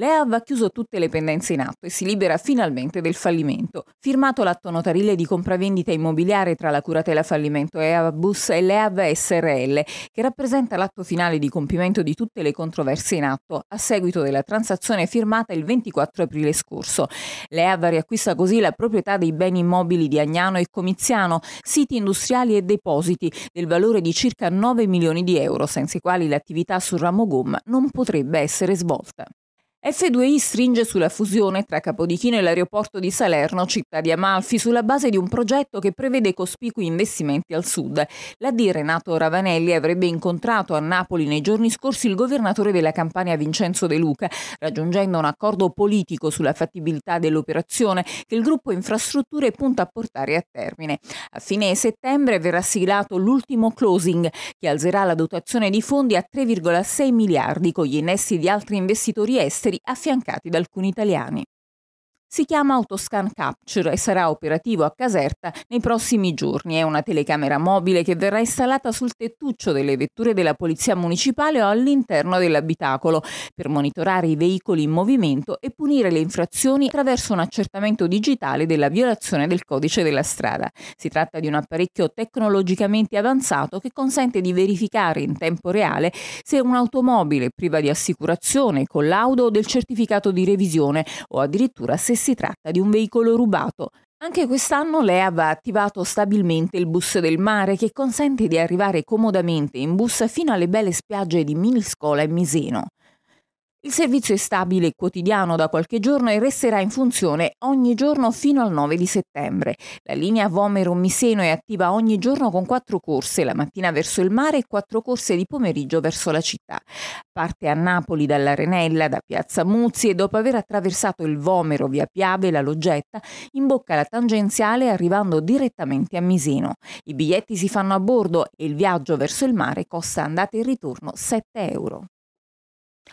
Leav ha chiuso tutte le pendenze in atto e si libera finalmente del fallimento. Firmato l'atto notarile di compravendita immobiliare tra la curatela fallimento EAV-Bus e Leav SRL, che rappresenta l'atto finale di compimento di tutte le controverse in atto a seguito della transazione firmata il 24 aprile scorso. Leav riacquista così la proprietà dei beni immobili di Agnano e Comiziano, siti industriali e depositi del valore di circa 9 milioni di euro, senza i quali l'attività sul ramo gomma non potrebbe essere svolta. F2I stringe sulla fusione tra Capodichino e l'aeroporto di Salerno, città di Amalfi, sulla base di un progetto che prevede cospicui investimenti al sud. La D Renato Ravanelli avrebbe incontrato a Napoli nei giorni scorsi il governatore della Campania Vincenzo De Luca, raggiungendo un accordo politico sulla fattibilità dell'operazione che il gruppo Infrastrutture punta a portare a termine. A fine settembre verrà siglato l'ultimo closing che alzerà la dotazione di fondi a 3,6 miliardi con gli innesti di altri investitori esteri svizzeri affiancati da alcuni italiani. Si chiama Autoscan Capture e sarà operativo a Caserta nei prossimi giorni. È una telecamera mobile che verrà installata sul tettuccio delle vetture della Polizia Municipale o all'interno dell'abitacolo per monitorare i veicoli in movimento e punire le infrazioni attraverso un accertamento digitale della violazione del codice della strada. Si tratta di un apparecchio tecnologicamente avanzato che consente di verificare in tempo reale se un'automobile priva di assicurazione, collaudo o del certificato di revisione o addirittura se si tratta di un veicolo rubato. Anche quest'anno l'EAV ha attivato stabilmente il bus del mare che consente di arrivare comodamente in bus fino alle belle spiagge di Miniscola e Miseno. Il servizio è stabile e quotidiano da qualche giorno e resterà in funzione ogni giorno fino al 9 di settembre. La linea Vomero-Miseno è attiva ogni giorno con quattro corse la mattina verso il mare e quattro corse di pomeriggio verso la città. Parte a Napoli dall'Arenella, da Piazza Muzzi e dopo aver attraversato il Vomero via Piave e la Loggetta, imbocca la tangenziale arrivando direttamente a Miseno. I biglietti si fanno a bordo e il viaggio verso il mare costa andata e ritorno 7 euro.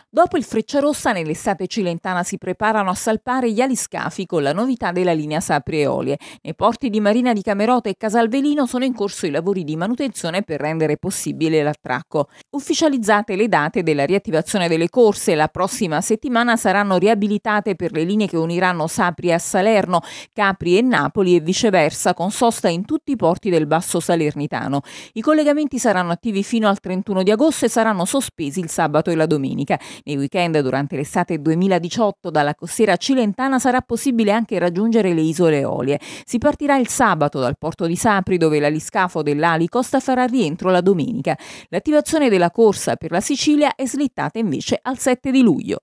Dopo il Frecciarossa, nell'estate cilentana si preparano a salpare gli aliscafi con la novità della linea Sapri Eolie. Nei porti di Marina di Camerota e Casalvelino sono in corso i lavori di manutenzione per rendere possibile l'attracco. Ufficializzate le date della riattivazione delle corse, la prossima settimana saranno riabilitate per le linee che uniranno Sapri a Salerno, Capri e Napoli e viceversa, con sosta in tutti i porti del Basso Salernitano. I collegamenti saranno attivi fino al 31 di agosto e saranno sospesi il sabato e la domenica. Nei weekend durante l'estate 2018 dalla costiera cilentana sarà possibile anche raggiungere le isole Eolie. Si partirà il sabato dal porto di Sapri dove l'aliscafo dell'Alicosta farà rientro la domenica. L'attivazione della corsa per la Sicilia è slittata invece al 7 di luglio.